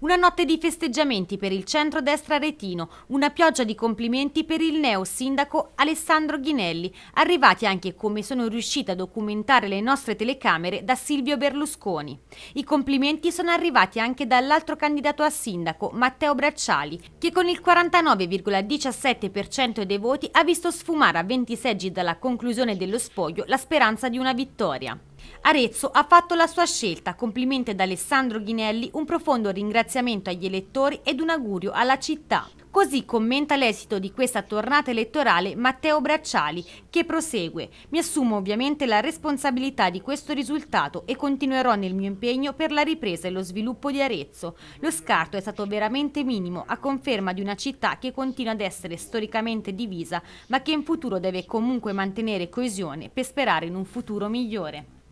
Una notte di festeggiamenti per il centro-destra retino, una pioggia di complimenti per il neo sindaco Alessandro Ghinelli, arrivati anche come sono riuscita a documentare le nostre telecamere da Silvio Berlusconi. I complimenti sono arrivati anche dall'altro candidato a sindaco, Matteo Bracciali, che con il 49,17% dei voti ha visto sfumare a 20 seggi dalla conclusione dello spoglio la speranza di una vittoria. Arezzo ha fatto la sua scelta, complimenti ad Alessandro Ghinelli, un profondo ringraziamento agli elettori ed un augurio alla città. Così commenta l'esito di questa tornata elettorale Matteo Bracciali, che prosegue. Mi assumo ovviamente la responsabilità di questo risultato e continuerò nel mio impegno per la ripresa e lo sviluppo di Arezzo. Lo scarto è stato veramente minimo, a conferma di una città che continua ad essere storicamente divisa, ma che in futuro deve comunque mantenere coesione per sperare in un futuro migliore.